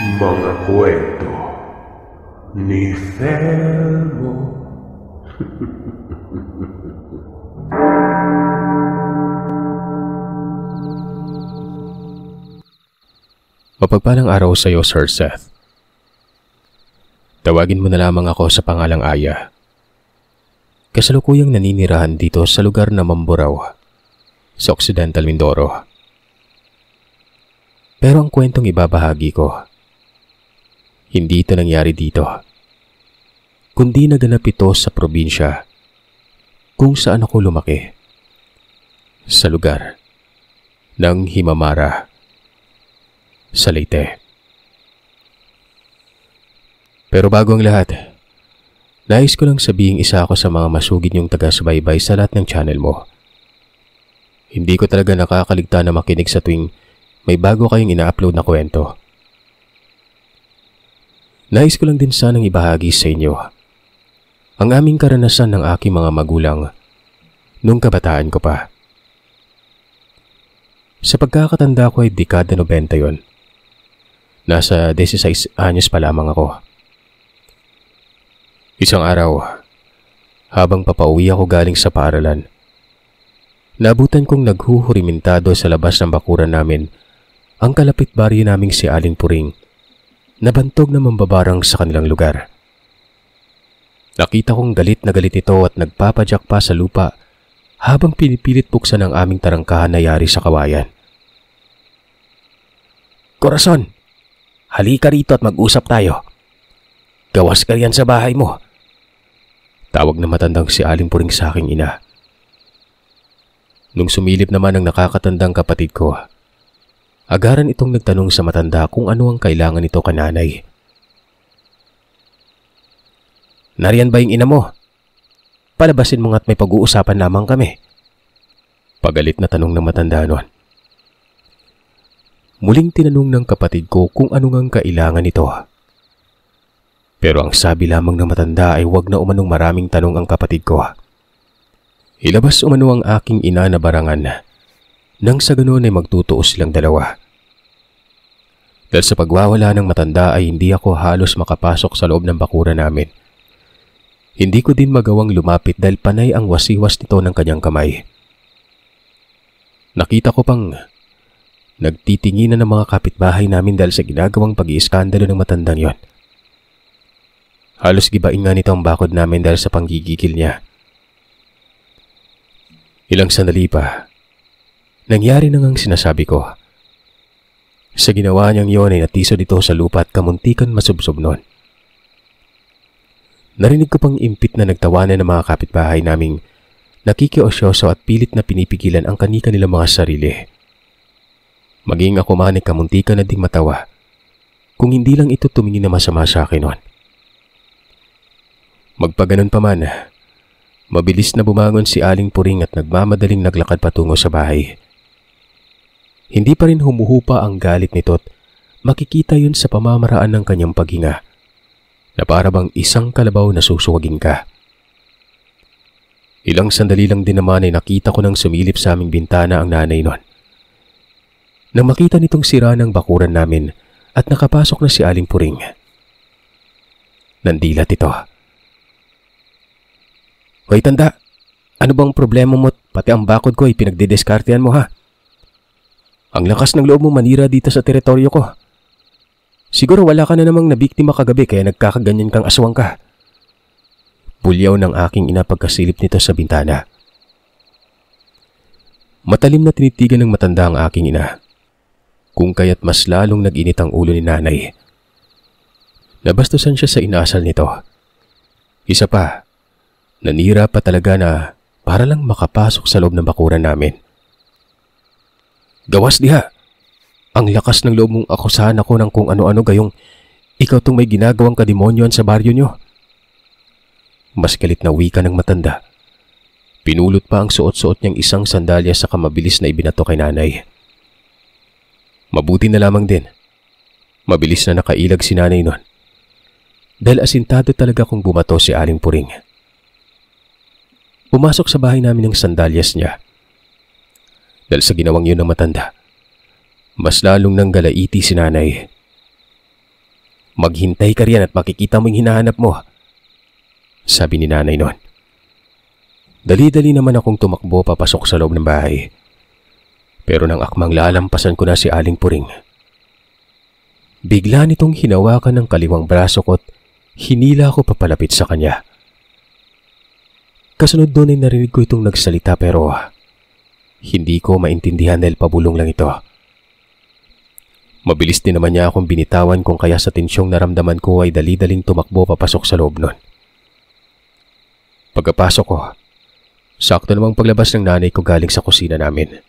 mga kwento ni Thelmo. Mapagpalang araw sa iyo, Sir Seth. Tawagin mo na lamang ako sa pangalang Aya. Kasalukuyang naninirahan dito sa lugar na Mamburaw, sa Occidental Mindoro. Pero ang kwentong ibabahagi ko hindi ito nangyari dito. Kundi naganap ito sa probinsya kung saan ako lumaki. Sa lugar ng Himamara sa Leyte. Pero bago ang lahat, nais ko lang sabihing isa ako sa mga masugid niyong taga-subaybay sa lahat ng channel mo. Hindi ko talaga nakakaligta na makinig sa tuwing may bago kayong ina-upload na kwento. Nais ko lang din sanang ibahagi sa inyo ang aming karanasan ng aking mga magulang nung kabataan ko pa. Sa pagkakatanda ko ay dekada 90 yon. Nasa 16 anyos pa lamang ako. Isang araw, habang papauwi ako galing sa paaralan, nabutan kong naghuhurimintado sa labas ng bakuran namin ang kalapit baryo naming si Aling Puring Nabantog na mambabarang sa kanilang lugar. Nakita kong galit na galit ito at nagpapadyak pa sa lupa habang pinipilit buksan ang aming tarangkahan na yari sa kawayan. Corazon, halika rito at mag-usap tayo. Gawas ka riyan sa bahay mo. Tawag na matandang si Aling Puring sa aking ina. Nung sumilip naman ang nakakatandang kapatid ko, Agaran itong nagtanong sa matanda kung ano ang kailangan nito kananay. Nariyan ba yung ina mo? Palabasin mo nga't may pag-uusapan lamang kami. Pagalit na tanong ng matanda noon. Muling tinanong ng kapatid ko kung ano ngang kailangan nito. Pero ang sabi lamang ng matanda ay huwag na umanong maraming tanong ang kapatid ko. Ilabas umano ang aking ina na barangan nang sa ganoon ay magtutuos silang dalawa. Dahil sa pagwawala ng matanda ay hindi ako halos makapasok sa loob ng bakura namin. Hindi ko din magawang lumapit dahil panay ang wasiwas nito ng kanyang kamay. Nakita ko pang na ng mga kapitbahay namin dahil sa ginagawang pag-iiskandalo ng matandang yon. Halos gibain nga nito ang bakod namin dahil sa panggigigil niya. Ilang sandali pa, nangyari nang ang sinasabi ko. Sa ginawa niyang yon ay natisod ito sa lupa at kamuntikan masubsob noon. Narinig ko pang impit na nagtawanan ng mga kapitbahay naming nakikiosyoso at pilit na pinipigilan ang kanika nila mga sarili. Maging ako man ay kamuntikan na ding matawa kung hindi lang ito tumingin na masama sa akin noon. Magpaganon pa man, mabilis na bumangon si Aling Puring at nagmamadaling naglakad patungo sa bahay. Hindi pa rin humuhupa ang galit ni Tot. makikita yun sa pamamaraan ng kanyang paghinga na para bang isang kalabaw na susuwagin ka. Ilang sandali lang din naman ay nakita ko nang sumilip sa aming bintana ang nanay nun. Nang makita nitong sira ng bakuran namin at nakapasok na si Aling Puring. Nandilat ito. Hoy tanda, ano bang problema mo pati ang bakod ko ay pinagdidiskartehan mo ha? Ang lakas ng loob mo manira dito sa teritoryo ko. Siguro wala ka na namang nabiktima kagabi kaya nagkakaganyan kang aswang ka. Bulyaw ng aking ina pagkasilip nito sa bintana. Matalim na tinitigan ng matanda ang aking ina. Kung kaya't mas lalong naginit ang ulo ni nanay. Nabastusan siya sa inaasal nito. Isa pa, nanira pa talaga na para lang makapasok sa loob ng bakuran namin. Gawas diha. Ang lakas ng loob mong akusahan ako ng kung ano-ano gayong ikaw tong may ginagawang kademonyoan sa baryo nyo. Mas galit na wika ng matanda. Pinulot pa ang suot-suot niyang isang sandalya sa kamabilis na ibinato kay nanay. Mabuti na lamang din. Mabilis na nakailag si nanay nun. Dahil asintado talaga kung bumato si Aling Puring. Pumasok sa bahay namin ng sandalyas niya dahil sa ginawang yun ng matanda. Mas lalong nang galaiti si nanay. Maghintay ka riyan at makikita mo yung hinahanap mo. Sabi ni nanay noon. Dali-dali naman akong tumakbo papasok sa loob ng bahay. Pero nang akmang lalampasan ko na si Aling Puring. Bigla nitong hinawakan ng kaliwang braso ko at hinila ko papalapit sa kanya. Kasunod doon ay narinig ko itong nagsalita pero hindi ko maintindihan dahil pabulong lang ito. Mabilis din naman niya akong binitawan kung kaya sa tensyong naramdaman ko ay dali-daling tumakbo papasok sa loob nun. Pagkapasok ko, sakto namang paglabas ng nanay ko galing sa kusina namin.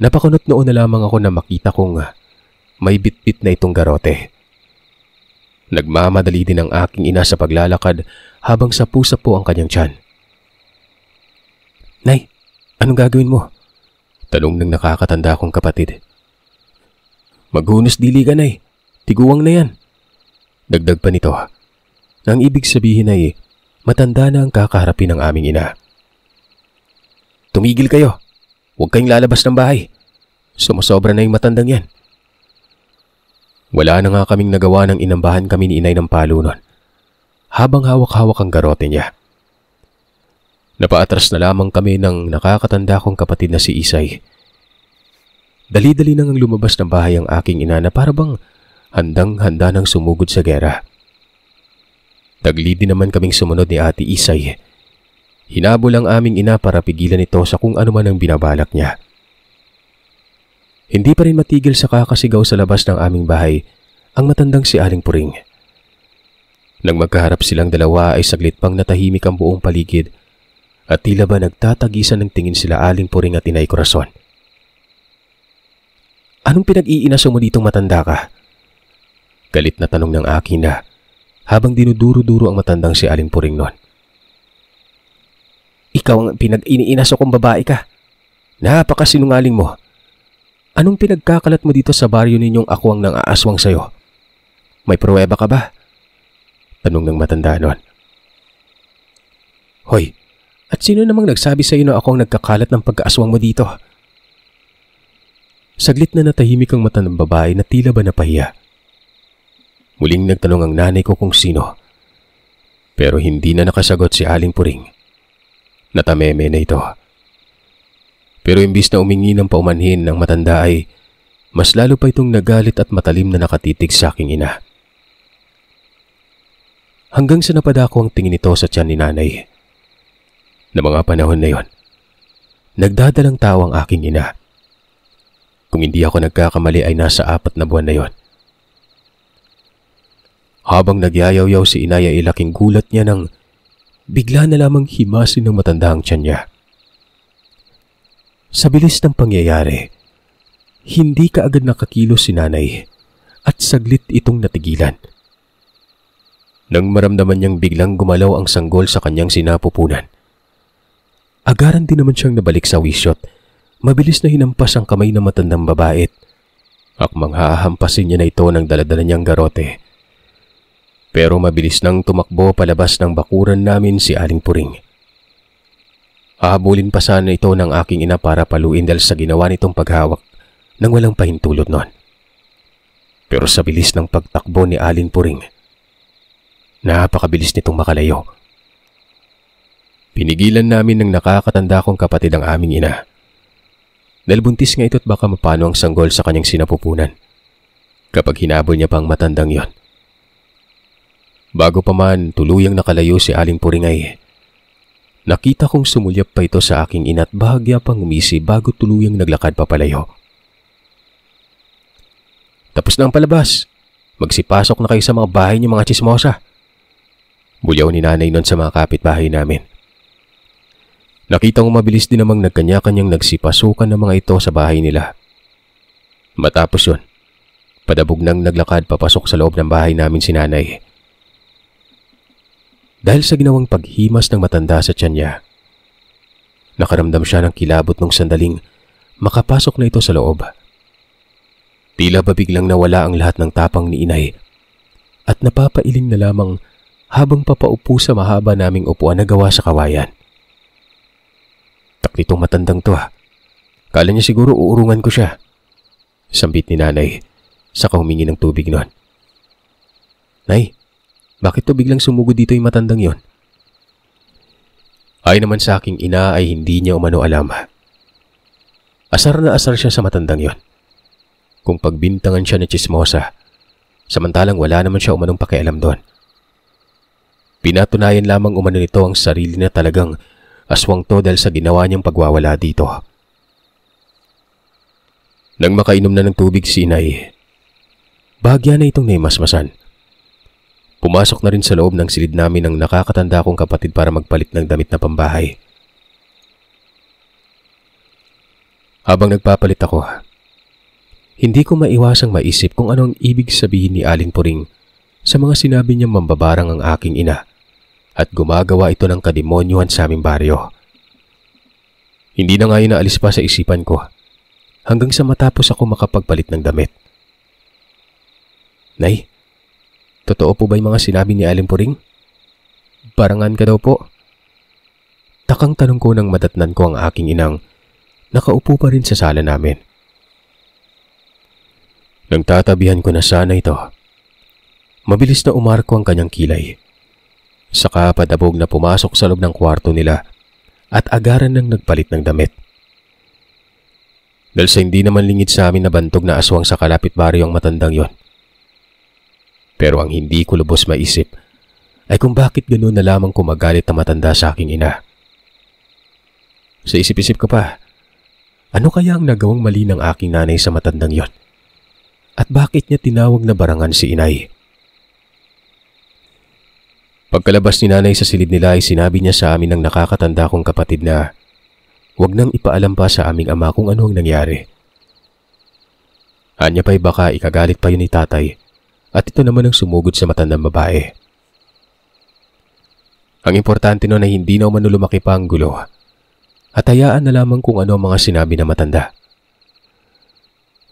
Napakunot noon na lamang ako na makita kong may bitbit na itong garote. Nagmamadali din ang aking ina sa paglalakad habang sa sapu-sapo ang kanyang tiyan. Nay, Anong gagawin mo? Tanong ng nakakatanda kong kapatid. Maghunos dili ka na Tiguwang na yan. Dagdag pa nito. Ang ibig sabihin ay matanda na ang kakaharapin ng aming ina. Tumigil kayo. Huwag kayong lalabas ng bahay. Sumasobra na yung matandang yan. Wala na nga kaming nagawa ng inambahan kami ni inay ng palunon. Habang hawak-hawak ang garote niya. Napaatras na lamang kami ng nakakatanda kong kapatid na si Isay. Dali-dali nang lumabas ng bahay ang aking ina na parabang handang-handa nang sumugod sa gera. Taglidi naman kaming sumunod ni Ate Isay. Hinabol ang aming ina para pigilan ito sa kung ano man ang binabalak niya. Hindi pa rin matigil sa kakasigaw sa labas ng aming bahay ang matandang si Aling Puring. Nang magkaharap silang dalawa ay saglit pang natahimik ang buong paligid at tila ba nagtatagisan ng tingin sila aling puring at inay korason. Anong pinag-iinaso mo ditong matanda ka? Galit na tanong ng akin na habang dinuduro-duro ang matandang si aling puring nun. Ikaw ang pinag-iniinaso kong babae ka. Napakasinungaling mo. Anong pinagkakalat mo dito sa baryo ninyong ako ang nang-aaswang sa'yo? May pruweba ka ba? Tanong ng matanda nun. Hoy, at sino namang nagsabi sa iyo na ako ang nagkakalat ng pagkaaswang mo dito? Saglit na natahimik ang mata ng babae na tila ba napahiya. Muling nagtanong ang nanay ko kung sino. Pero hindi na nakasagot si Aling Puring. Natameme na ito. Pero imbis na umingi ng paumanhin ng matanda ay mas lalo pa itong nagalit at matalim na nakatitig sa aking ina. Hanggang sa napadako ang tingin nito sa tiyan ni nanay na mga panahon na yon. Nagdadalang tao ang aking ina. Kung hindi ako nagkakamali ay nasa apat na buwan na yon. Habang nagyayaw-yaw si inay ay ilaking gulat niya nang bigla na lamang himasin ng matandang tiyan niya. Sa bilis ng pangyayari, hindi ka agad nakakilos si nanay at saglit itong natigilan. Nang maramdaman niyang biglang gumalaw ang sanggol sa kanyang sinapupunan, Agaran din naman siyang nabalik sa wishot. Mabilis na hinampas ang kamay ng matandang babae. Akmang haahampasin niya na ito ng daladala niyang garote. Pero mabilis nang tumakbo palabas ng bakuran namin si Aling Puring. Hahabulin pa sana ito ng aking ina para paluin dahil sa ginawa nitong paghawak nang walang pahintulot noon. Pero sa bilis ng pagtakbo ni Aling Puring, napakabilis nitong makalayo. Pinigilan namin ng nakakatanda kong kapatid ang aming ina. Dahil buntis nga ito at baka mapano ang sanggol sa kanyang sinapupunan. Kapag hinabol niya pang matandang yon. Bago pa man tuluyang nakalayo si Aling Puringay. Nakita kong sumulyap pa ito sa aking ina't at bahagya pang umisi bago tuluyang naglakad papalayo. Tapos na ang palabas. Magsipasok na kayo sa mga bahay niyo mga chismosa. Bulyaw ni nanay nun sa mga kapitbahay namin. Nakita ko mabilis din namang nagkanya-kanyang nagsipasukan ng mga ito sa bahay nila. Matapos yun, padabog nang naglakad papasok sa loob ng bahay namin si nanay. Dahil sa ginawang paghimas ng matanda sa tiyan niya, nakaramdam siya ng kilabot ng sandaling makapasok na ito sa loob. Tila ba biglang nawala ang lahat ng tapang ni inay at napapailing na lamang habang papaupo sa mahaba naming upuan na gawa sa kawayan. Takti itong matandang to ha. Kala niya siguro uurungan ko siya. Sambit ni nanay, saka humingi ng tubig noon. Nay, bakit to biglang sumugod dito yung matandang yon? Ay naman sa aking ina ay hindi niya umano alam. Asar na asar siya sa matandang yon. Kung pagbintangan siya ni chismosa, samantalang wala naman siya umanong pakialam doon. Pinatunayan lamang umano nito ang sarili na talagang aswang to dahil sa ginawa niyang pagwawala dito. Nang makainom na ng tubig si inay, bahagya na itong naimasmasan. Pumasok na rin sa loob ng silid namin ang nakakatanda kong kapatid para magpalit ng damit na pambahay. Habang nagpapalit ako, hindi ko maiwasang maisip kung anong ibig sabihin ni Aling Puring sa mga sinabi niyang mambabarang ang aking ina at gumagawa ito ng kademonyuhan sa aming baryo. Hindi na nga yun naalis pa sa isipan ko hanggang sa matapos ako makapagpalit ng damit. Nay, totoo po ba yung mga sinabi ni Alim Puring? Parangan ka daw po. Takang tanong ko nang madatnan ko ang aking inang nakaupo pa rin sa sala namin. Nang tatabihan ko na sana ito, mabilis na umarko ang kanyang kilay Saka padabog na pumasok sa loob ng kwarto nila at agaran nang nagpalit ng damit. Dahil sa hindi naman lingid sa amin na bantog na aswang sa kalapit baryo ang matandang yon. Pero ang hindi ko lubos maisip ay kung bakit ganoon na lamang kumagalit ang matanda sa aking ina. Sa isip-isip ko pa, ano kaya ang nagawang mali ng aking nanay sa matandang yon? At bakit niya tinawag na barangan si inay? Pagkalabas ni nanay sa silid nila ay sinabi niya sa amin ng nakakatanda kong kapatid na huwag nang ipaalam pa sa aming ama kung ano ang nangyari. Anya pa'y baka ikagalit pa yun ni tatay at ito naman ang sumugod sa matandang babae. Ang importante nun ay hindi na umano lumaki pa ang gulo at hayaan na lamang kung ano ang mga sinabi na matanda.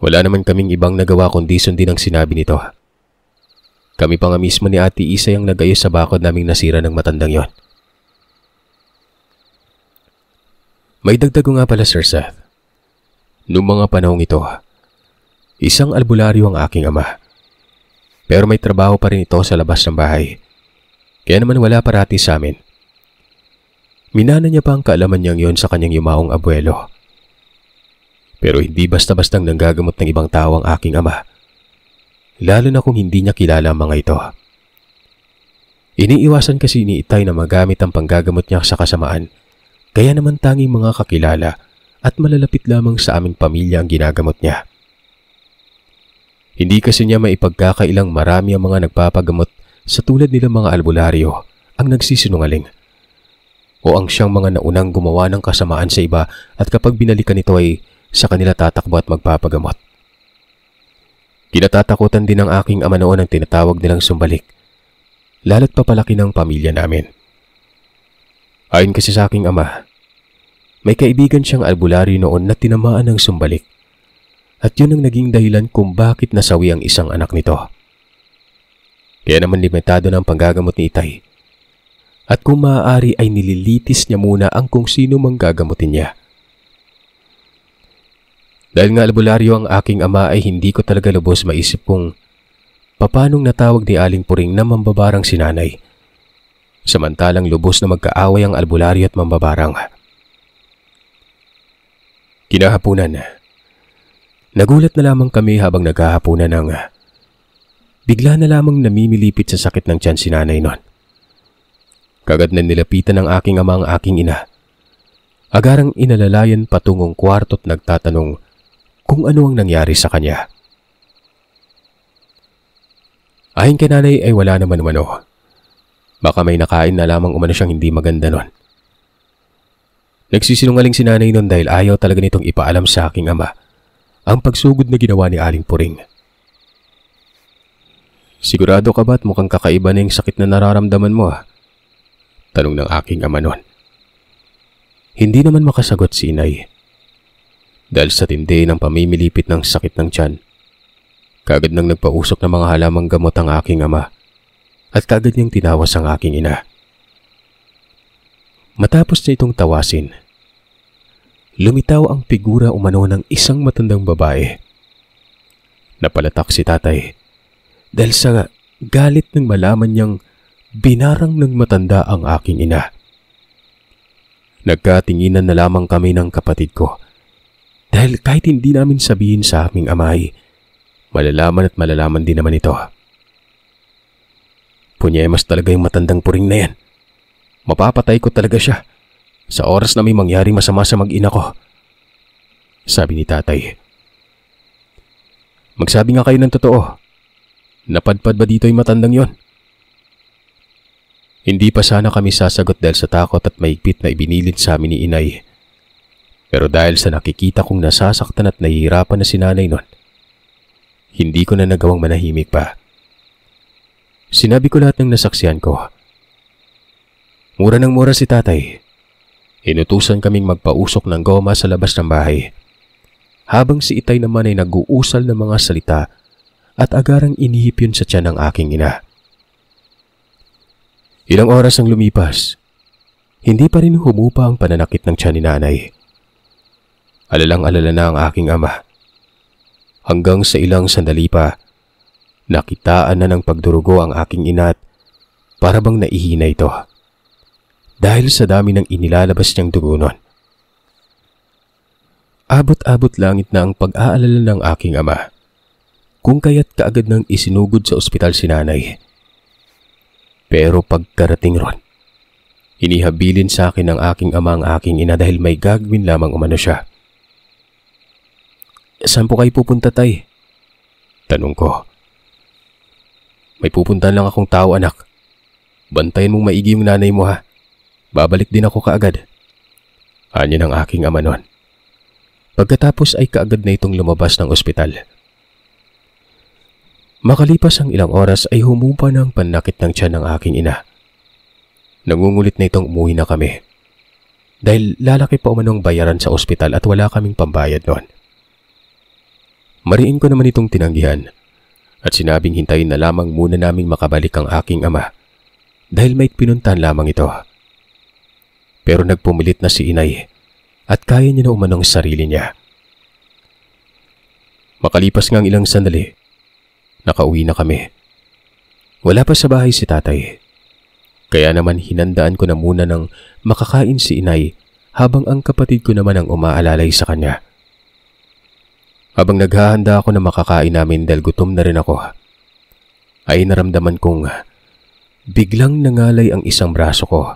Wala naman kaming ibang nagawa kundi sundin ang sinabi nito. Kami pa nga mismo ni Ate Isa yung nagayos sa bakod naming nasira ng matandang yon. May dagdag ko nga pala Sir Seth. Noong mga panahong ito, isang albularyo ang aking ama. Pero may trabaho pa rin ito sa labas ng bahay. Kaya naman wala parati sa amin. Minana niya pa ang kaalaman niyang yon sa kanyang yumaong abuelo. Pero hindi basta-bastang nanggagamot ng ibang tao ang aking ama lalo na kung hindi niya kilala ang mga ito. Iniiwasan kasi ni Itay na magamit ang panggagamot niya sa kasamaan, kaya naman tanging mga kakilala at malalapit lamang sa aming pamilya ang ginagamot niya. Hindi kasi niya maipagkakailang marami ang mga nagpapagamot sa tulad nila mga albularyo ang nagsisinungaling o ang siyang mga naunang gumawa ng kasamaan sa iba at kapag binalikan ito ay sa kanila tatakbo at magpapagamot. Kinatatakutan din ng aking ama noon ang tinatawag nilang sumbalik. Lalat papalaki ng pamilya namin. Ayon kasi sa aking ama, may kaibigan siyang albularyo noon na tinamaan ng sumbalik. At yun ang naging dahilan kung bakit nasawi ang isang anak nito. Kaya naman limitado ng panggagamot ni Itay. At kung maaari ay nililitis niya muna ang kung sino mang gagamutin niya. Dahil nga albularyo ang aking ama ay hindi ko talaga lubos maisip kung papanong natawag ni Aling Puring na mambabarang sinanay. Samantalang lubos na magkaaway ang albularyo at mambabarang. Kinahapunan. Nagulat na lamang kami habang naghahapunan ng bigla na lamang namimilipit sa sakit ng tiyan si nanay nun. Kagad na nilapitan ng aking ama ang aking ina. Agarang inalalayan patungong kwarto at nagtatanong kung ano ang nangyari sa kanya. Ayon kay nanay ay wala naman umano. Baka may nakain na lamang umano siyang hindi maganda nun. Nagsisinungaling si nanay nun dahil ayaw talaga nitong ipaalam sa aking ama ang pagsugod na ginawa ni Aling Puring. Sigurado ka ba't mukhang kakaiba na yung sakit na nararamdaman mo ah? Tanong ng aking ama nun. Hindi naman makasagot si inay dahil sa tindi ng pamimilipit ng sakit ng tiyan. Kagad nang nagpausok ng mga halamang gamot ang aking ama at kagad niyang tinawas ang aking ina. Matapos na itong tawasin, lumitaw ang figura umano ng isang matandang babae. Napalatak si tatay dahil sa galit ng malaman niyang binarang ng matanda ang aking ina. Nagkatinginan na lamang kami ng kapatid ko dahil kahit hindi namin sabihin sa aming amay, malalaman at malalaman din naman ito. Punyemas talaga yung matandang puring na yan. Mapapatay ko talaga siya sa oras na may mangyaring masama sa mag-ina ko. Sabi ni tatay. Magsabi nga kayo ng totoo. Napadpad ba dito yung matandang yon? Hindi pa sana kami sasagot dahil sa takot at maigpit na ibinilid sa amin ni inay pero dahil sa nakikita kong nasasaktan at nahihirapan na si nanay nun, hindi ko na nagawang manahimik pa. Sinabi ko lahat ng nasaksihan ko. Mura ng mura si tatay. Inutusan kaming magpausok ng goma sa labas ng bahay. Habang si itay naman ay nag-uusal ng mga salita at agarang inihip yun sa tiyan ng aking ina. Ilang oras ang lumipas, hindi pa rin humupa ang pananakit ng tiyan ni nanay. Alalang-alala na ang aking ama. Hanggang sa ilang sandali pa, nakitaan na ng pagdurugo ang aking inat para bang naihina ito. Dahil sa dami ng inilalabas niyang dugo nun. Abot-abot langit na ang pag-aalala ng aking ama. Kung kaya't kaagad nang isinugod sa ospital si nanay. Pero pagkarating ron, inihabilin sa akin ng aking ama ang aking ina dahil may gagawin lamang umano siya. Saan po kayo pupunta, tay? Tanong ko. May pupunta lang akong tao, anak. Bantayan mong maigi yung nanay mo, ha? Babalik din ako kaagad. Anya ng aking ama noon. Pagkatapos ay kaagad na itong lumabas ng ospital. Makalipas ang ilang oras ay humupa na panakit ng tiyan ng aking ina. Nangungulit na itong umuwi na kami. Dahil lalaki pa umanong bayaran sa ospital at wala kaming pambayad noon. Mariin ko naman itong tinanggihan at sinabing hintayin na lamang muna naming makabalik ang aking ama dahil may pinuntahan lamang ito. Pero nagpumilit na si inay at kaya niya na umanong sarili niya. Makalipas ngang ilang sandali, nakauwi na kami. Wala pa sa bahay si tatay. Kaya naman hinandaan ko na muna ng makakain si inay habang ang kapatid ko naman ang umaalalay sa kanya. Habang naghahanda ako na makakain namin dahil gutom na rin ako, ay naramdaman kong biglang nangalay ang isang braso ko.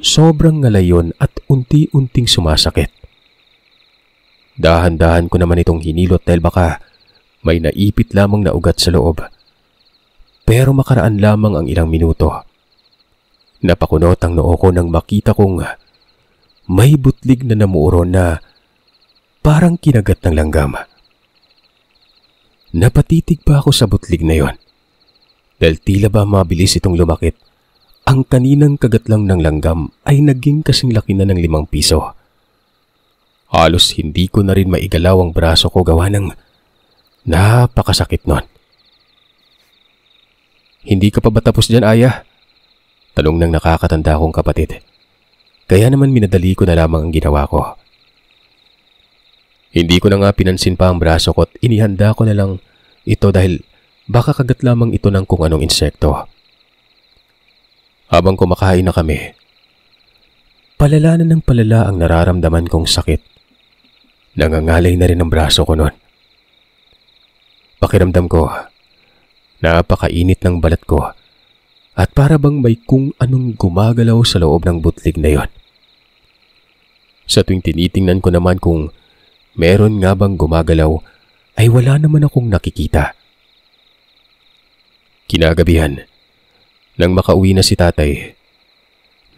Sobrang ngalay yun at unti-unting sumasakit. Dahan-dahan ko naman itong hinilot dahil baka may naipit lamang na ugat sa loob. Pero makaraan lamang ang ilang minuto. Napakunot ang noo ko nang makita kong may butlig na namuuron na parang kinagat ng langgama. Napatitig pa ako sa butlig na yon. Dahil tila ba mabilis itong lumakit, ang kaninang kagat lang ng langgam ay naging kasing laki na ng limang piso. Halos hindi ko na rin maigalaw ang braso ko gawa ng napakasakit nun. Hindi ka pa ba tapos dyan, Aya? Tanong ng nakakatanda kong kapatid. Kaya naman minadali ko na lamang ang ginawa ko. Hindi ko na nga pinansin pa ang braso ko at inihanda ko na lang ito dahil baka kagat lamang ito ng kung anong insekto. Habang kumakain na kami, palala na ng palala ang nararamdaman kong sakit. Nangangalay na rin ang braso ko noon. Pakiramdam ko, napakainit ng balat ko at para bang may kung anong gumagalaw sa loob ng butlig na yon. Sa tuwing tinitingnan ko naman kung meron nga bang gumagalaw ay wala naman akong nakikita. Kinagabihan, nang makauwi na si tatay,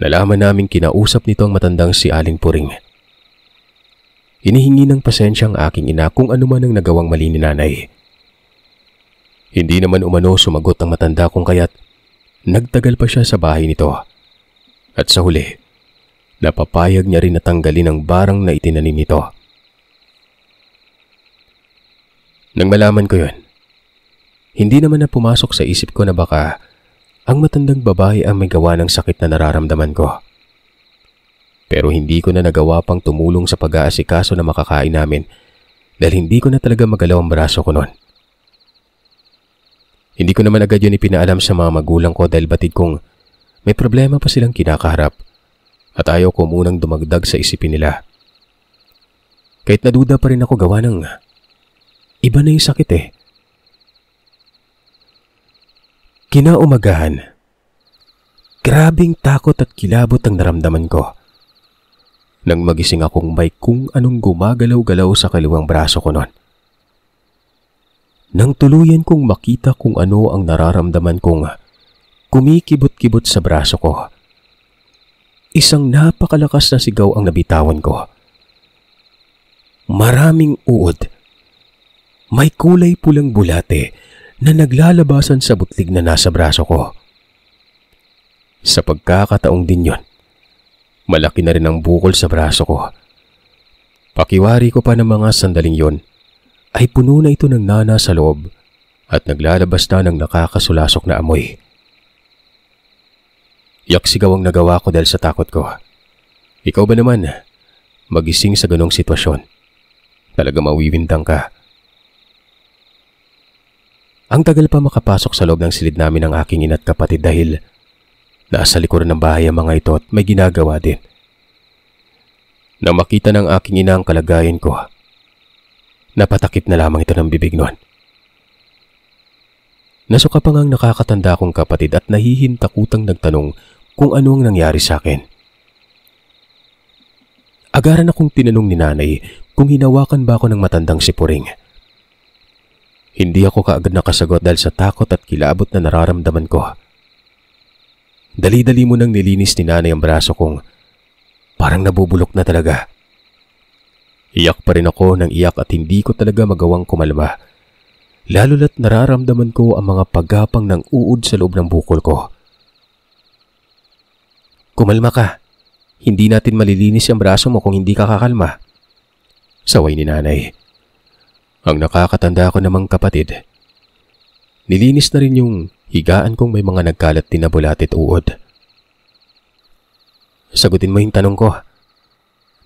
nalaman namin kinausap nito ang matandang si Aling Puring. Inihingi ng pasensya ang aking ina kung ano man ang nagawang mali ni nanay. Hindi naman umano sumagot ang matanda kung kaya't nagtagal pa siya sa bahay nito. At sa huli, napapayag niya rin na tanggalin ang barang na itinanim nito. Nang malaman ko yun, hindi naman na pumasok sa isip ko na baka ang matandang babae ang may gawa ng sakit na nararamdaman ko. Pero hindi ko na nagawa pang tumulong sa pag-aasikaso na makakain namin dahil hindi ko na talaga magalaw ang braso ko noon. Hindi ko naman agad yun ipinaalam sa mga magulang ko dahil batid kong may problema pa silang kinakaharap at ayaw ko munang dumagdag sa isipin nila. Kahit naduda pa rin ako gawa ng Iba na yung sakit eh. Kinaumagahan. Grabing takot at kilabot ang naramdaman ko. Nang magising akong may kung anong gumagalaw-galaw sa kaliwang braso ko noon. Nang tuluyan kong makita kung ano ang nararamdaman kong kumikibot-kibot sa braso ko. Isang napakalakas na sigaw ang nabitawan ko. Maraming uod may kulay pulang bulate na naglalabasan sa butlig na nasa braso ko. Sa pagkakataong din yon, malaki na rin ang bukol sa braso ko. Pakiwari ko pa ng mga sandaling yon, ay puno na ito ng nana sa loob at naglalabas na ng nakakasulasok na amoy. Yaksigaw ang nagawa ko dahil sa takot ko. Ikaw ba naman, magising sa ganong sitwasyon? Talaga mawiwindang ka. Ang tagal pa makapasok sa loob ng silid namin ng aking ina't kapatid dahil nasa likuran ng bahay ang mga ito at may ginagawa din. Nang makita ng aking ina ang kalagayan ko, napatakip na lamang ito ng bibig noon. Nasuka pa ngang nakakatanda akong kapatid at nahihintakutang nagtanong kung ano ang nangyari sa akin. Agaran akong tinanong ni nanay kung hinawakan ba ako ng matandang sipuring. Hindi ako kaagad nakasagot dahil sa takot at kilabot na nararamdaman ko. Dali-dali mo nang nilinis ni nanay ang braso kong parang nabubulok na talaga. Iyak pa rin ako ng iyak at hindi ko talaga magawang kumalma. Lalo la't nararamdaman ko ang mga paggapang ng uod sa loob ng bukol ko. Kumalma ka. Hindi natin malilinis ang braso mo kung hindi ka kakalma. Saway ni nanay. Ang nakakatanda ko namang kapatid. Nilinis na rin yung higaan kong may mga nagkalat din na bulat at uod. Sagutin mo yung tanong ko.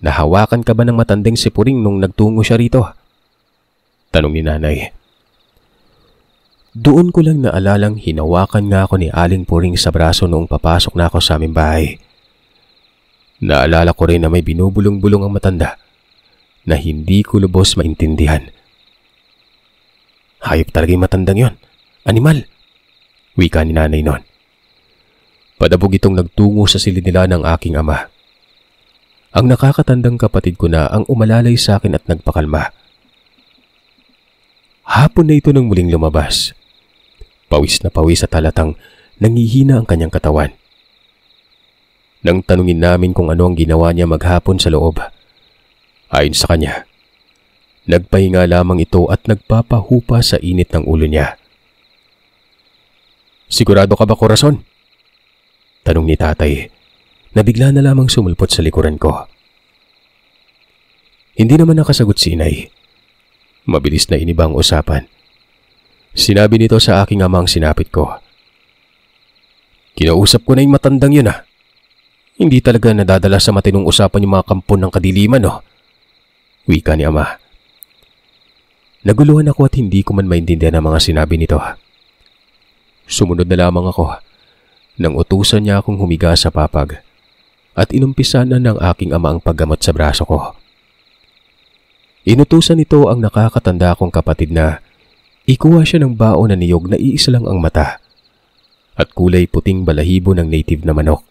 Nahawakan ka ba ng matandang sipuring nung nagtungo siya rito? Tanong ni nanay. Doon ko lang naalalang hinawakan nga ako ni Aling Puring sa braso noong papasok na ako sa aming bahay. Naalala ko rin na may binubulong-bulong ang matanda na hindi ko lubos maintindihan. Hayop talaga yung matandang yon. Animal. Wika ni nanay noon. Padabog itong nagtungo sa silid nila ng aking ama. Ang nakakatandang kapatid ko na ang umalalay sa akin at nagpakalma. Hapon na ito nang muling lumabas. Pawis na pawis sa talatang nangihina ang kanyang katawan. Nang tanungin namin kung ano ang ginawa niya maghapon sa loob, ayon sa kanya, Nagpahinga lamang ito at nagpapahupa sa init ng ulo niya. Sigurado ka ba korason? Tanong ni tatay. Nabigla na lamang sumulpot sa likuran ko. Hindi naman nakasagot si inay. Mabilis na inibang usapan. Sinabi nito sa aking ama ang sinapit ko. Kinausap ko na yung matandang yun ah. Hindi talaga nadadala sa matinong usapan yung mga kampon ng kadiliman no. Oh. Wika ni ama. Naguluhan ako at hindi ko man maintindihan ang mga sinabi nito. Sumunod na lamang ako nang utusan niya akong humiga sa papag at inumpisa na ng aking ama ang paggamot sa braso ko. Inutusan nito ang nakakatanda kong kapatid na ikuha siya ng baon na niyog na iisa lang ang mata at kulay puting balahibo ng native na manok.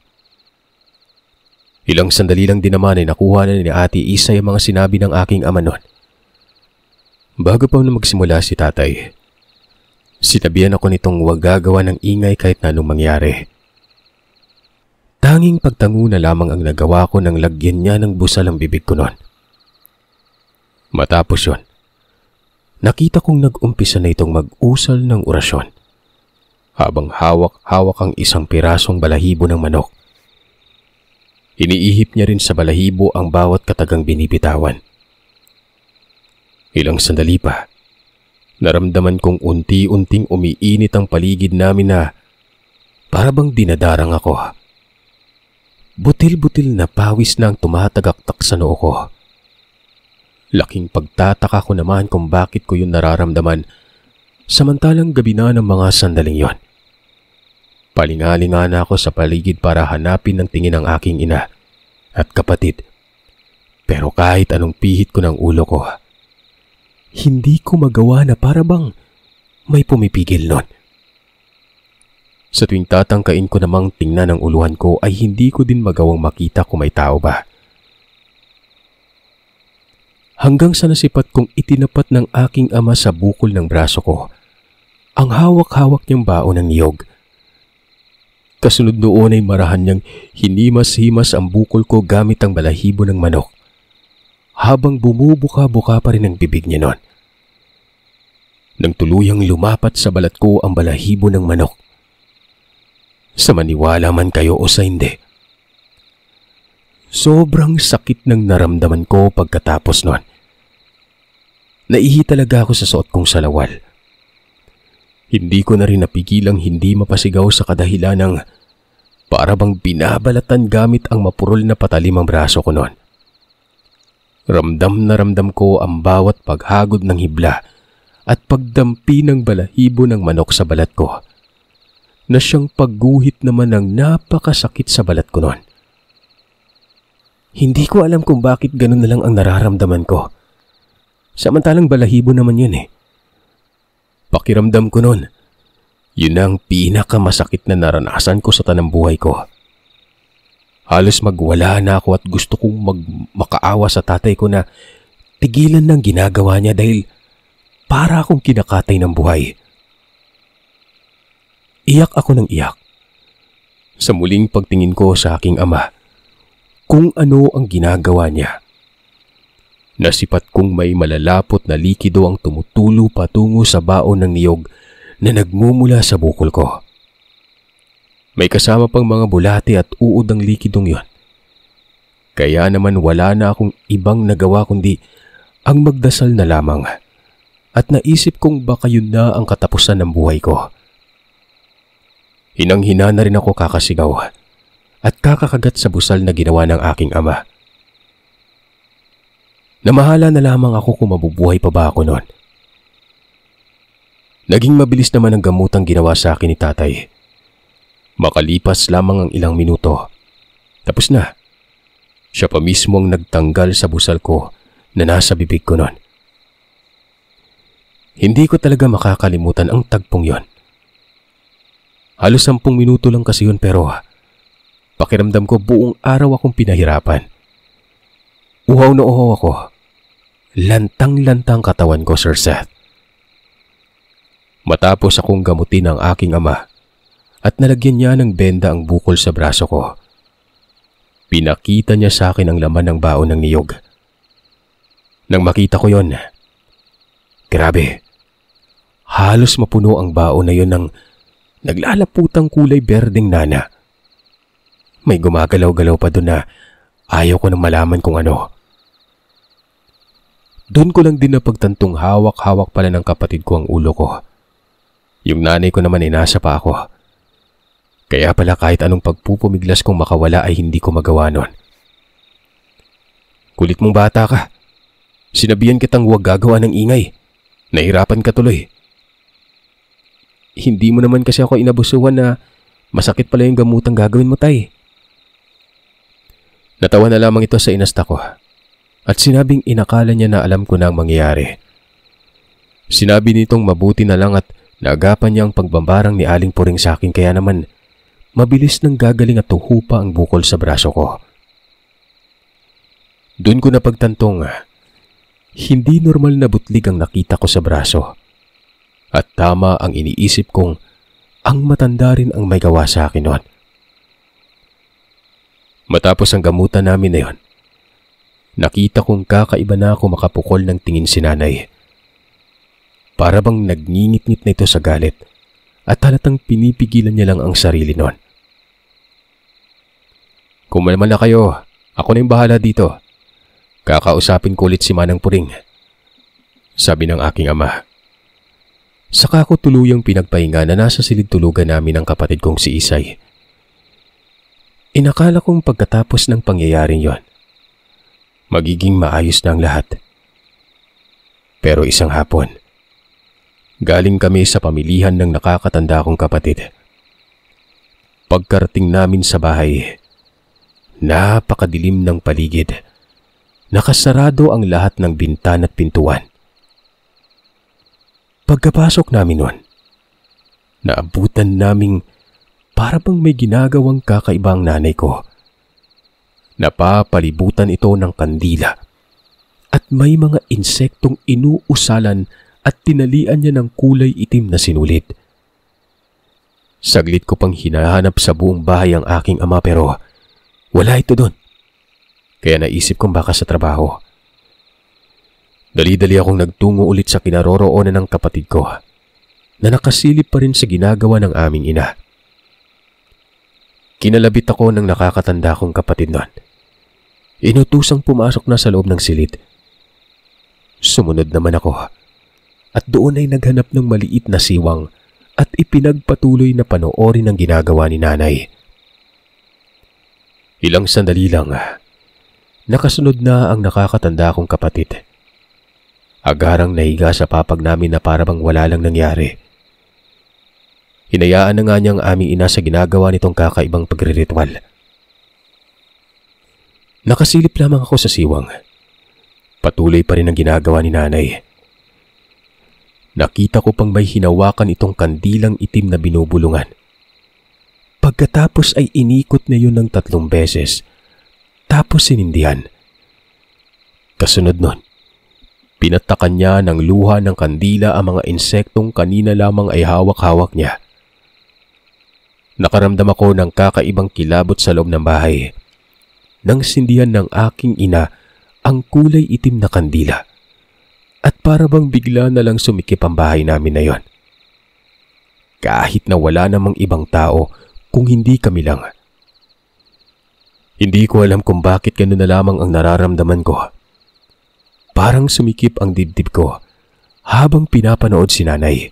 Ilang sandali lang din naman ay nakuha na ni Ate Isay ang mga sinabi ng aking ama noon Bago pa na magsimula si tatay, sinabihan ako nitong huwag gagawa ng ingay kahit na anong mangyari. Tanging pagtango na lamang ang nagawa ko nang lagyan niya ng busal ang bibig ko noon. Matapos yon, nakita kong nag-umpisa na itong mag-usal ng orasyon. Habang hawak-hawak ang isang pirasong balahibo ng manok. Iniihip niya rin sa balahibo ang bawat katagang binibitawan. Ilang sandali pa, naramdaman kong unti-unting umiinit ang paligid namin na para bang dinadarang ako. Butil-butil na pawis na ang tumatagaktak sa noo ko. Laking pagtataka ko naman kung bakit ko yun nararamdaman samantalang gabi na ng mga sandaling yon. Palingalinga na ako sa paligid para hanapin ang tingin ng aking ina at kapatid. Pero kahit anong pihit ko ng ulo ko, hindi ko magawa na parabang may pumipigil nun. Sa tuwing tatangkain ko namang tingnan ang uluhan ko ay hindi ko din magawang makita kung may tao ba. Hanggang sa nasipat kong itinapat ng aking ama sa bukol ng braso ko, ang hawak-hawak niyang baon ng niyog. Kasunod noon ay marahan niyang hinimas-himas ang bukol ko gamit ang balahibo ng manok habang bumubuka-buka pa rin ang bibig niya noon. Nang tuluyang lumapat sa balat ko ang balahibo ng manok. Sa maniwala man kayo o sa hindi. Sobrang sakit ng naramdaman ko pagkatapos noon. Naihi talaga ako sa suot kong salawal. Hindi ko na rin napigilang hindi mapasigaw sa kadahilan ng para bang binabalatan gamit ang mapurol na patalim ang braso ko noon. Ramdam na ramdam ko ang bawat paghagod ng hibla at pagdampi ng balahibo ng manok sa balat ko. Na siyang pagguhit naman ng napakasakit sa balat ko noon. Hindi ko alam kung bakit ganun na lang ang nararamdaman ko. Samantalang balahibo naman yun eh. Pakiramdam ko noon, yun ang pinakamasakit na naranasan ko sa tanang buhay ko. Halos magwala na ako at gusto kong mag makaawa sa tatay ko na tigilan ng ginagawa niya dahil para akong kinakatay ng buhay. Iyak ako ng iyak. Sa muling pagtingin ko sa aking ama, kung ano ang ginagawa niya. Nasipat kong may malalapot na likido ang tumutulo patungo sa baon ng niyog na nagmumula sa bukol ko. May kasama pang mga bulati at uod ang likidong yon. Kaya naman wala na akong ibang nagawa kundi ang magdasal na lamang. At naisip kong baka yun na ang katapusan ng buhay ko. Hinanghina na rin ako kakasigaw at kakakagat sa busal na ginawa ng aking ama. Namahala na lamang ako kung mabubuhay pa ba ako noon. Naging mabilis naman ang gamutang ginawa sa akin ni tatay Makalipas lamang ang ilang minuto. Tapos na. Siya pa mismo ang nagtanggal sa busal ko na nasa bibig ko noon. Hindi ko talaga makakalimutan ang tagpong yon. Halos sampung minuto lang kasi yon pero pakiramdam ko buong araw akong pinahirapan. Uhaw na uhaw ako. Lantang-lantang katawan ko, Sir Seth. Matapos akong gamutin ang aking ama, at nalagyan niya ng benda ang bukol sa braso ko. Pinakita niya sa akin ang laman ng baon ng niyog. Nang makita ko yon, grabe, halos mapuno ang baon na yon ng naglalaputang kulay berdeng nana. May gumagalaw-galaw pa doon na ayaw ko nang malaman kung ano. Doon ko lang din napagtantong hawak-hawak pala ng kapatid ko ang ulo ko. Yung nanay ko naman inasa pa ako. Kaya pala kahit anong pagpupumiglas kong makawala ay hindi ko magawa noon. Kulit mong bata ka. Sinabihan kitang huwag gagawa ng ingay. Nahirapan ka tuloy. Hindi mo naman kasi ako inabusuhan na masakit pala yung gamutang gagawin mo, tay. Natawa na lamang ito sa inasta ko at sinabing inakala niya na alam ko na ang mangyayari. Sinabi nitong mabuti na lang at naagapan niya ang pagbambarang ni Aling Puring sa akin kaya naman mabilis nang gagaling at tuhupa ang bukol sa braso ko. Doon ko napagtantong, hindi normal na butlig ang nakita ko sa braso. At tama ang iniisip kong ang matanda rin ang may gawa sa akin noon. Matapos ang gamutan namin na yon, nakita kong kakaiba na ako makapukol ng tingin si nanay. Para bang nagngingit-ngit na ito sa galit at halatang pinipigilan niya lang ang sarili noon. Kumalma na kayo. Ako na yung bahala dito. Kakausapin ko ulit si Manang Puring. Sabi ng aking ama. Saka ako tuluyang pinagpahinga na nasa silid tulugan namin ang kapatid kong si Isay. Inakala kong pagkatapos ng pangyayaring yon, magiging maayos na ang lahat. Pero isang hapon, galing kami sa pamilihan ng nakakatanda kong kapatid. Pagkarating namin sa bahay, Napakadilim ng paligid. Nakasarado ang lahat ng bintana at pintuan. Pagkapasok namin noon, naabutan naming para bang may ginagawang kakaibang nanay ko. Napapalibutan ito ng kandila at may mga insektong inuusalan at tinalian niya ng kulay itim na sinulid. Saglit ko pang hinahanap sa buong bahay ang aking ama pero wala ito doon. Kaya naisip kong baka sa trabaho. Dali-dali akong nagtungo ulit sa kinaroroonan ng kapatid ko na nakasilip pa rin sa ginagawa ng aming ina. Kinalabit ako ng nakakatanda kong kapatid noon. Inutusang pumasok na sa loob ng silid. Sumunod naman ako at doon ay naghanap ng maliit na siwang at ipinagpatuloy na panoorin ang ginagawa ni nanay. Ilang sandali lang, ah. nakasunod na ang nakakatanda kong kapatid. Agarang nahiga sa papag namin na parabang wala lang nangyari. Hinayaan na nga niyang aming ina sa ginagawa nitong kakaibang pagriritual. Nakasilip lamang ako sa siwang. Patuloy pa rin ang ginagawa ni nanay. Nakita ko pang may hinawakan itong kandilang itim na binubulungan. Pagkatapos ay inikot na yun ng tatlong beses. Tapos sinindihan. Kasunod nun, pinatakan niya ng luha ng kandila ang mga insektong kanina lamang ay hawak-hawak niya. Nakaramdam ako ng kakaibang kilabot sa loob ng bahay. Nang sindihan ng aking ina ang kulay itim na kandila. At para bang bigla na lang sumikip ang bahay namin na yon. Kahit na wala namang ibang tao, kung hindi kami lang. Hindi ko alam kung bakit ganun na lamang ang nararamdaman ko. Parang sumikip ang dibdib ko habang pinapanood si nanay.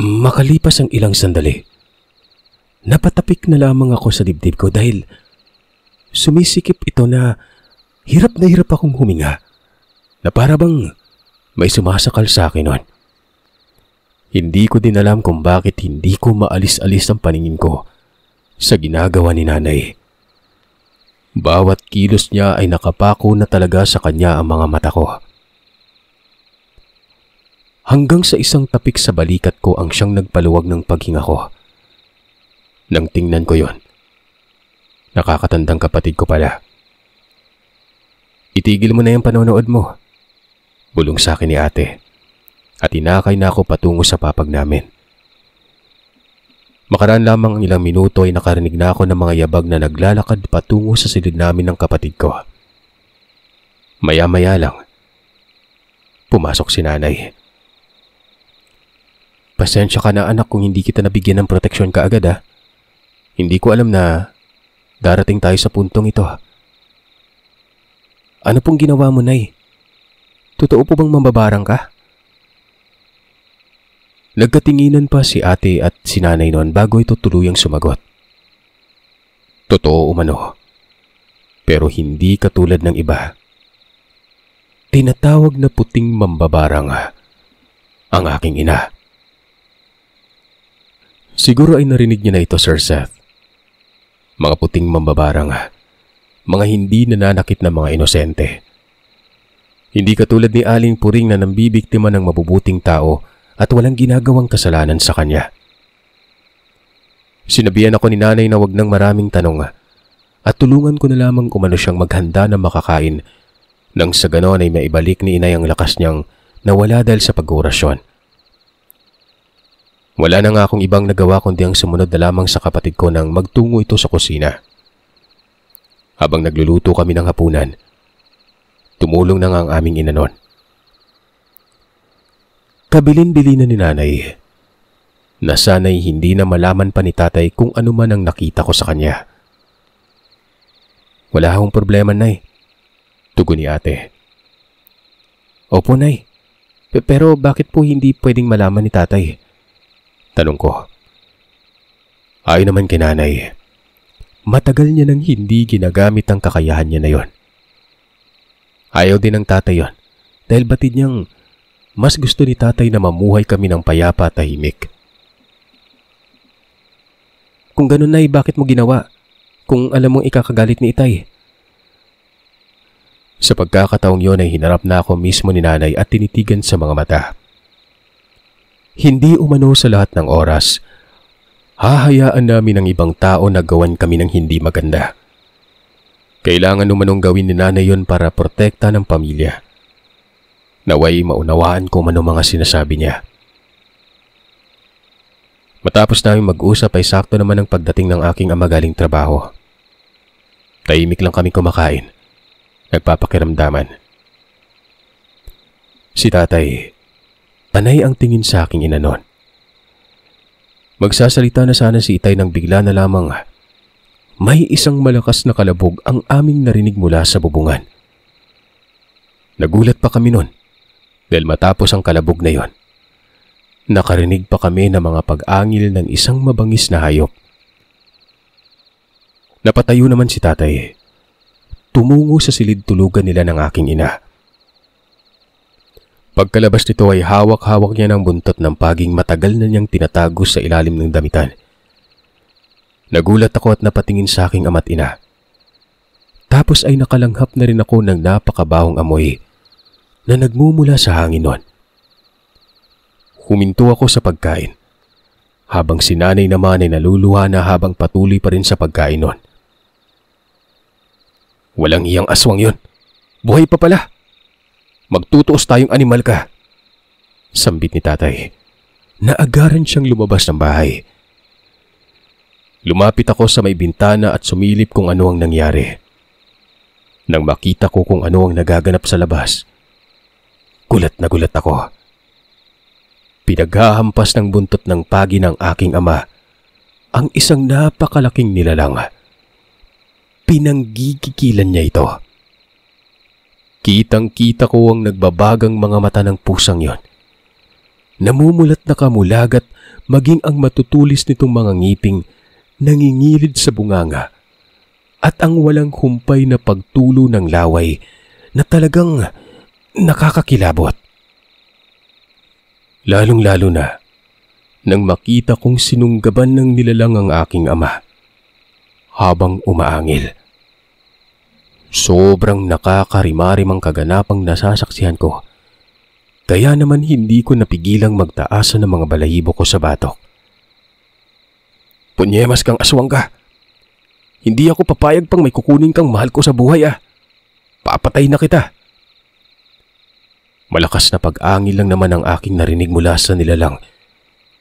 Makalipas ang ilang sandali, napatapik na lamang ako sa dibdib ko dahil sumisikip ito na hirap na hirap akong huminga na parabang may sumasakal sa akin noon. Hindi ko din alam kung bakit hindi ko maalis-alis ang paningin ko sa ginagawa ni nanay. Bawat kilos niya ay nakapako na talaga sa kanya ang mga mata ko. Hanggang sa isang tapik sa balikat ko ang siyang nagpaluwag ng paghinga ko. Nang tingnan ko yon, nakakatandang kapatid ko pala. Itigil mo na yung panonood mo. Bulong sa akin ni ate at inakay na ako patungo sa papag namin. Makaraan lamang ang ilang minuto ay nakarinig na ako ng mga yabag na naglalakad patungo sa silid namin ng kapatid ko. Maya-maya lang, pumasok si nanay. Pasensya ka na anak kung hindi kita nabigyan ng proteksyon kaagad ha. Ah. Hindi ko alam na darating tayo sa puntong ito. Ah. Ano pong ginawa mo, Nay? Totoo po bang mambabarang ka? Nagkatinginan pa si ate at si nanay noon bago ito tuluyang sumagot. Totoo umano. Pero hindi katulad ng iba. Tinatawag na puting mambabarang ang aking ina. Siguro ay narinig niya na ito, Sir Seth. Mga puting mambabarang, mga hindi nananakit na mga inosente. Hindi katulad ni Aling Puring na nambibiktima ng mabubuting tao at walang ginagawang kasalanan sa kanya. Sinabihan ako ni nanay na wag ng maraming tanong at tulungan ko na lamang umano siyang maghanda na makakain nang sa ganon ay maibalik ni inay ang lakas niyang nawala dahil sa pag-orasyon. Wala na nga akong ibang nagawa kundi ang sumunod na lamang sa kapatid ko nang magtungo ito sa kusina. Habang nagluluto kami ng hapunan, tumulong na nga ang aming inanon. Kabilin-bili na ni nanay na sana'y hindi na malaman pa ni tatay kung ano man ang nakita ko sa kanya. Wala akong problema, Nay. Tugon ni ate. Opo, Nay. Pero bakit po hindi pwedeng malaman ni tatay? Tanong ko. Ay naman kay nanay. Matagal niya nang hindi ginagamit ang kakayahan niya na yon. Ayaw din ng tatay yon dahil batid niyang mas gusto ni tatay na mamuhay kami ng payapa at tahimik. Kung ganun na bakit mo ginawa? Kung alam mong ikakagalit ni itay. Sa pagkakataong yon ay hinarap na ako mismo ni nanay at tinitigan sa mga mata. Hindi umano sa lahat ng oras. Hahayaan namin ang ibang tao na gawan kami ng hindi maganda. Kailangan umanong gawin ni nanay yon para protekta ng pamilya. Naway maunawaan ko ano man mga sinasabi niya. Matapos namin mag-usap ay sakto naman ang pagdating ng aking amagaling trabaho. Tahimik lang kami kumakain. Nagpapakiramdaman. Si tatay, panay ang tingin sa aking ina noon. Magsasalita na sana si itay nang bigla na lamang may isang malakas na kalabog ang aming narinig mula sa bubungan. Nagulat pa kami noon dahil matapos ang kalabog na yon, nakarinig pa kami ng mga pag-angil ng isang mabangis na hayop. Napatayo naman si tatay. Tumungo sa silid tulugan nila ng aking ina. Pagkalabas nito ay hawak-hawak niya ng buntot ng paging matagal na niyang tinatago sa ilalim ng damitan. Nagulat ako at napatingin sa aking ama't ina. Tapos ay nakalanghap na rin ako ng napakabahong amoy na nagmumula sa hangin hanginon. Huminto ako sa pagkain habang sinanay naman ay naluluha na habang patuloy pa rin sa pagkain nun. Walang iyang aswang yon. Buhay pa pala. Magtutuos tayong animal ka. Sambit ni tatay. Naagaran siyang lumabas ng bahay. Lumapit ako sa may bintana at sumilip kung ano ang nangyari. Nang makita ko kung ano ang nagaganap sa labas, Gulat na gulat ako. Pinaghahampas ng buntot ng pagi ng aking ama ang isang napakalaking nilalang. Pinanggigikilan niya ito. Kitang-kita ko ang nagbabagang mga mata ng pusang yon. Namumulat na kamulagat maging ang matutulis nitong mga ngiping nangingilid sa bunganga at ang walang humpay na pagtulo ng laway na talagang nakakakilabot. Lalong-lalo na nang makita kong sinunggaban ng nilalang ang aking ama habang umaangil. Sobrang nakakarimarim ang kaganapang nasasaksihan ko. Kaya naman hindi ko napigilang magtaasa ng mga balahibo ko sa batok. Punyemas kang aswang ka! Hindi ako papayag pang may kukunin kang mahal ko sa buhay ah! Papatay na kita! Malakas na pag-angil lang naman ang aking narinig mula sa nilalang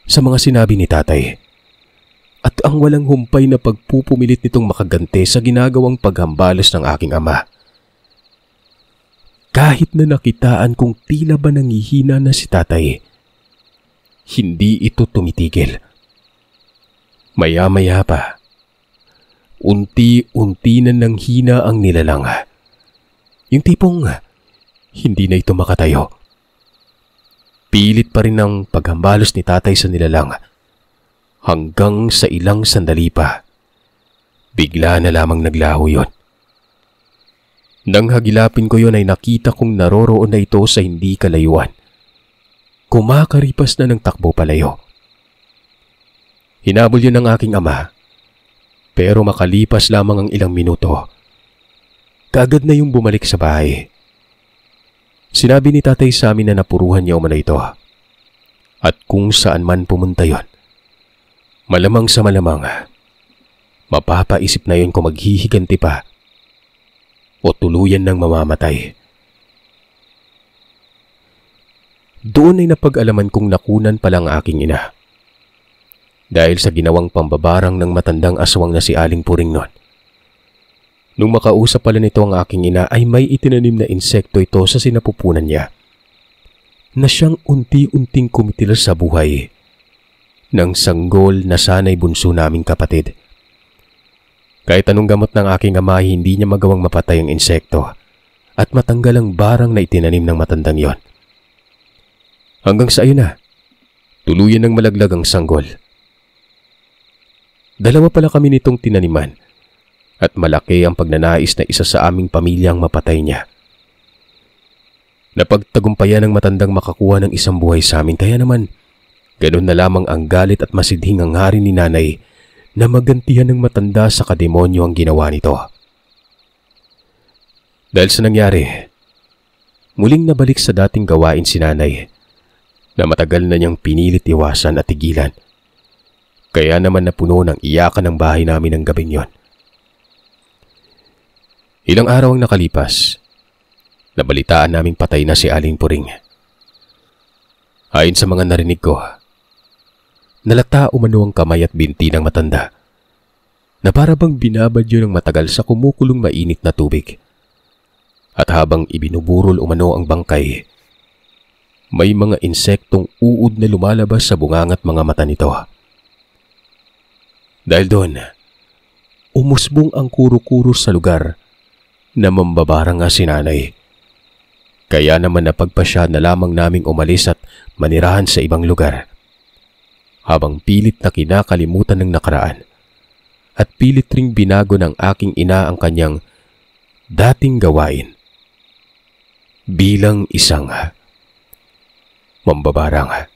sa mga sinabi ni tatay. At ang walang humpay na pagpupumilit nitong makagante sa ginagawang paghambalos ng aking ama. Kahit na nakitaan kong tila ba nangihina na si tatay, hindi ito tumitigil. Maya-maya pa, unti-unti na nanghina ang nilalang. Yung tipong hindi na ito makatayo. Pilit pa rin ang paghambalos ni tatay sa nilalang hanggang sa ilang sandali pa. Bigla na lamang naglaho yon. Nang hagilapin ko yon ay nakita kong naroroon na ito sa hindi kalayuan. Kumakaripas na ng takbo palayo. Hinabol yon ng aking ama. Pero makalipas lamang ang ilang minuto. Kaagad na yung bumalik sa bahay. Sinabi ni tatay sa amin na napuruhan niya umala ito. At kung saan man pumunta yon. Malamang sa malamang, mapapaisip na yon kung maghihiganti pa o tuluyan ng mamamatay. Doon ay napag-alaman kong nakunan pa lang aking ina. Dahil sa ginawang pambabarang ng matandang aswang na si Aling Puring noon. Nung makausap pala nito ang aking ina ay may itinanim na insekto ito sa sinapupunan niya na siyang unti-unting kumitilas sa buhay ng sanggol na sanay bunso naming kapatid. Kahit anong gamot ng aking ama, hindi niya magawang mapatay ang insekto at matanggal ang barang na itinanim ng matandang yon. Hanggang sa ayun na, tuluyan ng malaglag ang sanggol. Dalawa pala kami nitong tinaniman at malaki ang pagnanais na isa sa aming pamilyang mapatay niya. Napagtagumpayan ng matandang makakuha ng isang buhay sa amin kaya naman ganun na lamang ang galit at masidhing ang hari ni nanay na magantihan ng matanda sa kademonyo ang ginawa nito. Dahil sa nangyari, muling nabalik sa dating gawain si nanay na matagal na niyang pinilit iwasan at tigilan. Kaya naman napuno ng iyakan ang bahay namin ng gabing yon. Ilang araw ang nakalipas, nabalitaan naming patay na si Aling Puring. Ayon sa mga narinig ko, nalata umano ang kamay at binti ng matanda na para bang binabadyo ng matagal sa kumukulong mainit na tubig. At habang ibinuburol umano ang bangkay, may mga insektong uod na lumalabas sa bungangat mga mata nito. Dahil doon, umusbong ang kuro-kuro sa lugar na mambabarang nga si nanay. Kaya naman napagpasya na lamang naming umalis at manirahan sa ibang lugar. Habang pilit na kinakalimutan ng nakaraan at pilit ring binago ng aking ina ang kanyang dating gawain bilang isang mambabarang.